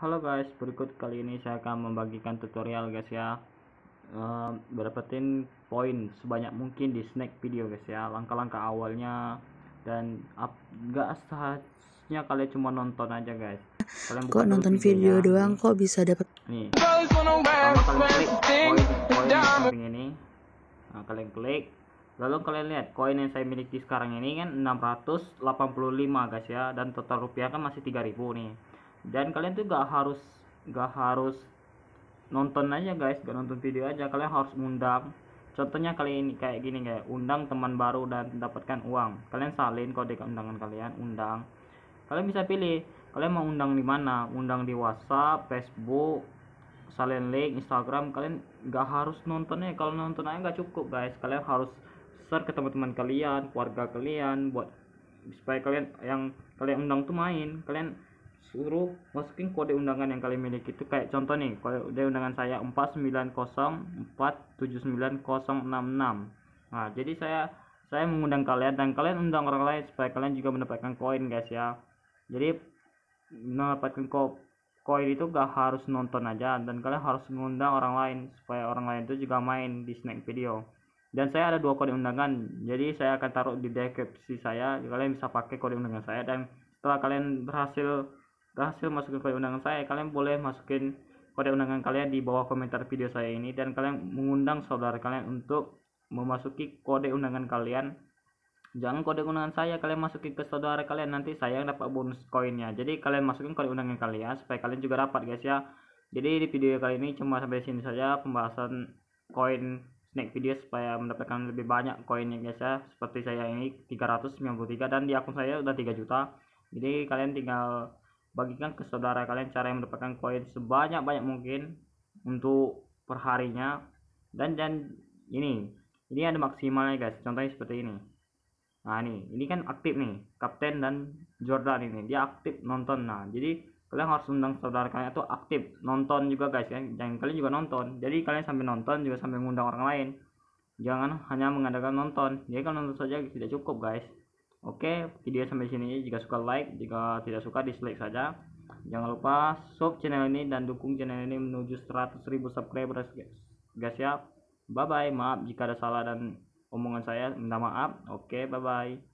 Halo guys, berikut kali ini saya akan membagikan tutorial guys ya Berdapatin poin sebanyak mungkin di snack video guys ya Langkah-langkah awalnya Dan gak seharusnya kalian cuma nonton aja guys kalian Kok nonton video doang kok bisa dapet Nih Pertama kalian klik poin, samping ini Nah kalian klik Lalu kalian lihat koin yang saya miliki sekarang ini kan 685 guys ya Dan total rupiah kan masih 3000 nih dan kalian tuh gak harus gak harus nonton aja guys gak nonton video aja kalian harus undang contohnya kali ini kayak gini kayak undang teman baru dan dapatkan uang kalian salin kode undangan kalian undang kalian bisa pilih kalian mau undang di mana undang di WhatsApp Facebook salin link Instagram kalian gak harus nontonnya kalau nonton aja gak cukup guys kalian harus share ke teman-teman kalian keluarga kalian buat supaya kalian yang kalian undang tuh main kalian suruh masukin kode undangan yang kalian miliki itu kayak contoh nih kode undangan saya 490479066 nah jadi saya saya mengundang kalian dan kalian undang orang lain supaya kalian juga mendapatkan koin guys ya jadi mendapatkan koin itu gak harus nonton aja dan kalian harus mengundang orang lain supaya orang lain itu juga main di snack video dan saya ada dua kode undangan jadi saya akan taruh di deskripsi saya kalian bisa pakai kode undangan saya dan setelah kalian berhasil berhasil masukin kode undangan saya kalian boleh masukin kode undangan kalian di bawah komentar video saya ini dan kalian mengundang saudara kalian untuk memasuki kode undangan kalian jangan kode undangan saya kalian masukin ke saudara kalian nanti saya yang dapat bonus koinnya jadi kalian masukin kode undangan kalian supaya kalian juga dapat guys ya jadi di video kali ini cuma sampai sini saja pembahasan koin snake video supaya mendapatkan lebih banyak koinnya guys ya seperti saya ini 393 dan di akun saya udah 3 juta jadi kalian tinggal bagikan ke saudara kalian cara yang mendapatkan koin sebanyak-banyak mungkin untuk perharinya dan dan ini ini ada maksimalnya guys contohnya seperti ini nah ini ini kan aktif nih kapten dan Jordan ini dia aktif nonton nah jadi kalian harus undang saudara kalian atau aktif nonton juga guys ya jangan kalian juga nonton jadi kalian sambil nonton juga sambil mengundang orang lain jangan hanya mengadakan nonton jadi kalau nonton saja tidak cukup guys Oke, video sampai sini jika suka like, jika tidak suka dislike saja. Jangan lupa sub channel ini dan dukung channel ini menuju 100.000 subscriber guys ya. Bye bye, maaf jika ada salah dan omongan saya, minta maaf. Oke, bye bye.